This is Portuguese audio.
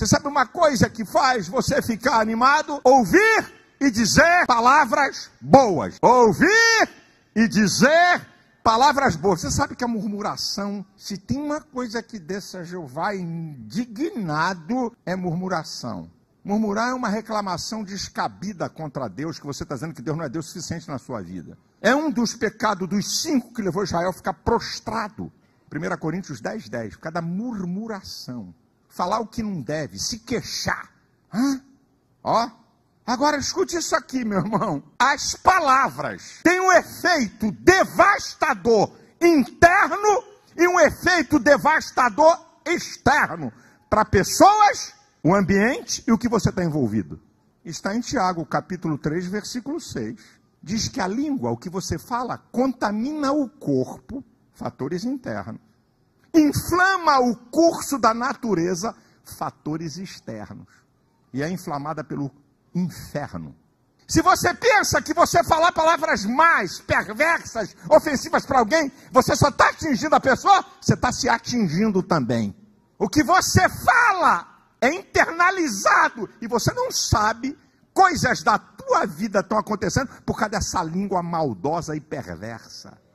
Você sabe uma coisa que faz você ficar animado? Ouvir e dizer palavras boas. Ouvir e dizer palavras boas. Você sabe que a murmuração, se tem uma coisa que deixa Jeová é indignado, é murmuração. Murmurar é uma reclamação descabida contra Deus, que você está dizendo que Deus não é Deus suficiente na sua vida. É um dos pecados dos cinco que levou Israel a ficar prostrado. 1 Coríntios 10, 10, por causa da murmuração falar o que não deve, se queixar. Hã? Ó. Agora escute isso aqui, meu irmão. As palavras têm um efeito devastador interno e um efeito devastador externo para pessoas, o ambiente e o que você está envolvido. Está em Tiago, capítulo 3, versículo 6. Diz que a língua, o que você fala, contamina o corpo, fatores internos inflama o curso da natureza, fatores externos. E é inflamada pelo inferno. Se você pensa que você falar palavras mais perversas, ofensivas para alguém, você só está atingindo a pessoa, você está se atingindo também. O que você fala é internalizado e você não sabe coisas da tua vida estão acontecendo por causa dessa língua maldosa e perversa.